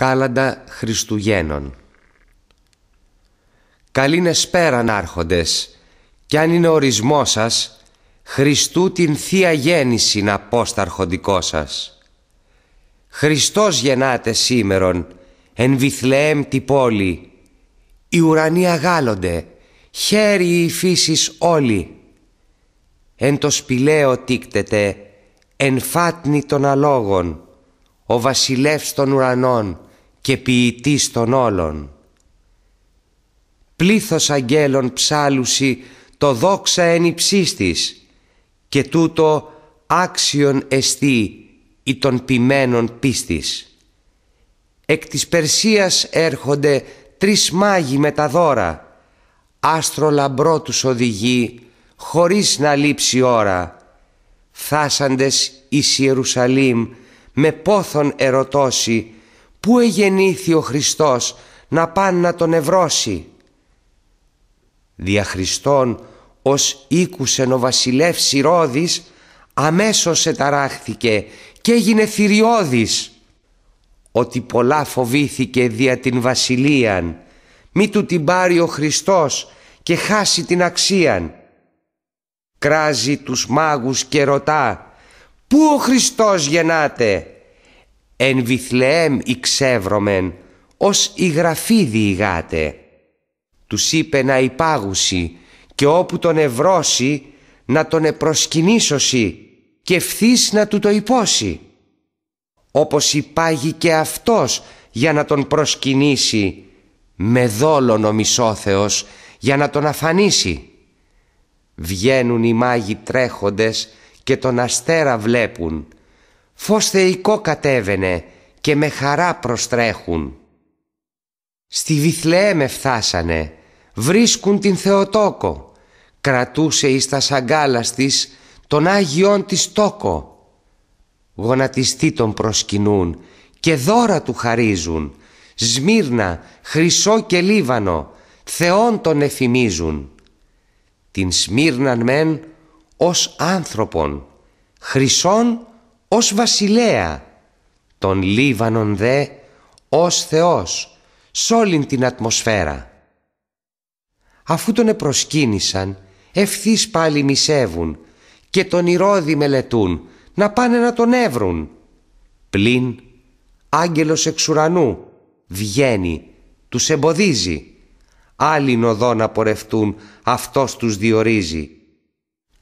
κάλαντα Χριστουγέννων. Καλήν πέραν άρχοντες, κι αν είναι ορισμό σας, Χριστού την Θεία Γέννηση να αρχοντικό σας. Χριστός γεννάτε σήμερον, εν Βιθλεέμ τη πόλη, οι ουρανοί αγάλλονται, χέρι οι φύσεις όλοι. Εν το σπηλαίο τίκτεται, εν φάτνη των αλόγων, ο βασιλεύς των ουρανών, και ποιητή των όλων. Πλήθος αγγέλων ψάλουσι το δόξα εν και τούτο άξιον εστί ή των ποιμένων πίστης. Εκ της Περσίας έρχονται τρεις μάγοι με τα δώρα, άστρο λαμπρό τους οδηγεί, χωρίς να λείψει ώρα. Φθάσαντες εις Ιερουσαλήμ, με πόθον ερωτώσει, Πού εγεννήθη ο Χριστός να πάν να τον ευρώσει. Δια Χριστόν ως ήκουσεν ο βασιλεύς Συρόδης αμέσως εταράχθηκε και έγινε θηριώδης ότι πολλά φοβήθηκε δια την βασιλείαν μη του την πάρει ο Χριστός και χάσει την αξίαν κράζει τους μάγους και ρωτά «Πού ο Χριστός γεννάται» εν Βιθλεέμ ξεύρωμεν, ως η γραφή διηγάτε. Τους είπε να υπάγουσι και όπου τον ευρώσει να τον επροσκυνήσωσι και ευθύς να του το υπόσει. Όπως υπάγει και αυτός για να τον προσκυνήσει, με δόλον ο μισόθεος για να τον αφανίσει. Βγαίνουν οι μάγοι τρέχοντες και τον αστέρα βλέπουν φως θεϊκό κατέβαινε και με χαρά προστρέχουν. Στη Βιθλεέ με βρίσκουν την Θεοτόκο, κρατούσε εις τα σαγκάλας της τον Άγιον της τόκο. Γονατιστή τον προσκυνούν και δώρα του χαρίζουν, Σμύρνα, Χρυσό και Λίβανο, Θεόν τον εφημίζουν. Την Σμύρναν μεν ως άνθρωπον, χρυσόν ως βασιλέα, τον Λίβανον δε ως Θεός σ' όλην την ατμοσφαίρα. Αφού τον επροσκύνησαν, ευθύς πάλι μισεύουν και τον ηρώδη μελετούν να πάνε να τον έβρουν. Πλην άγγελος εξ ουρανού βγαίνει, τους εμποδίζει. Άλλην οδό να πορευτούν, αυτός τους διορίζει.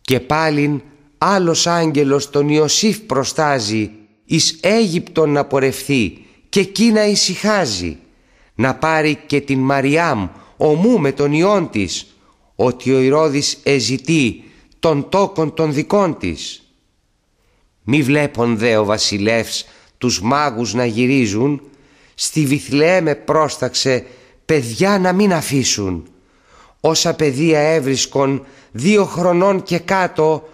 Και πάλιν άλλος άγγελος τον Ιωσήφ προστάζει εις Αίγυπτον να πορευθεί και εκεί να ησυχάζει να πάρει και την Μαριάμ ομού με τον Υιόν της ότι ο Ηρώδης εζητεί των τόκων των δικών της. Μη βλέπον δε ο βασιλεύς τους μάγους να γυρίζουν στη Βιθλέ με πρόσταξε παιδιά να μην αφήσουν όσα παιδεία έβρισκον δύο χρονών και κάτω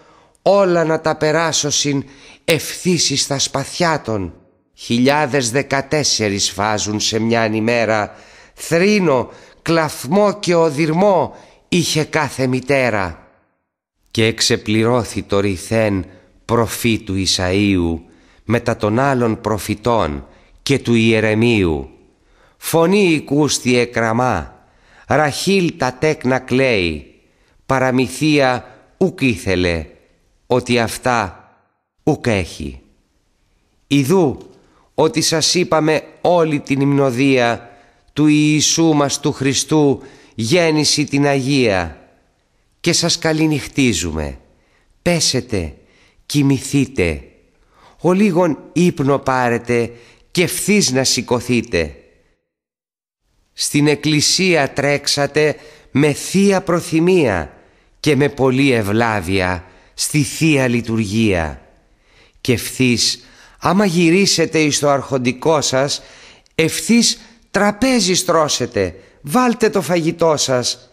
όλα να τα περάσωσιν ευθύσεις στα σπαθιά των. Χιλιάδες δεκατέσσερις φάζουν σε μιαν ημέρα, θρήνο, κλαφμό και οδυρμό είχε κάθε μητέρα. Και εξεπληρώθη το ρηθέν προφή του Ισαΐου, μετά των άλλων προφητών και του Ιερεμίου. Φωνή οικούστη εκραμά, Ραχίλ τα τέκνα κλαίει, παραμυθία ουκ ήθελε, ότι αυτά ουκ έχει. Ιδού ότι σας είπαμε όλη την υμνοδία του Ιησού μας του Χριστού γέννηση την Αγία και σας καληνυχτίζουμε. Πέσετε, κοιμηθείτε, ο λίγον ύπνο πάρετε και ευθύς να σηκωθείτε. Στην εκκλησία τρέξατε με θεία προθυμία και με πολλή ευλάβεια στη Θεία Λειτουργία. Και ευθύς, άμα γυρίσετε εις το αρχοντικό σας, ευθύς τραπέζι στρώσετε, βάλτε το φαγητό σας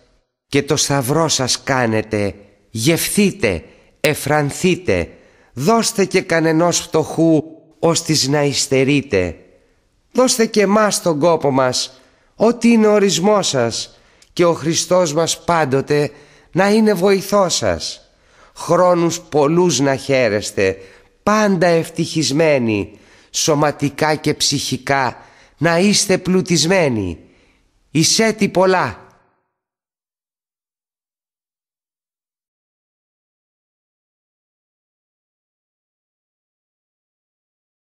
και το σταυρό σας κάνετε, γευθείτε, εφρανθείτε, δώστε και κανενός φτωχού, ώστις να υστερείτε. Δώστε και μας τον κόπο μας, ό,τι είναι ο ορισμός σας, και ο Χριστός μας πάντοτε να είναι βοηθός σας χρόνους πολλούς να χαίρεστε, πάντα ευτυχισμένοι, σωματικά και ψυχικά, να είστε πλουτισμένοι, τι πολλά.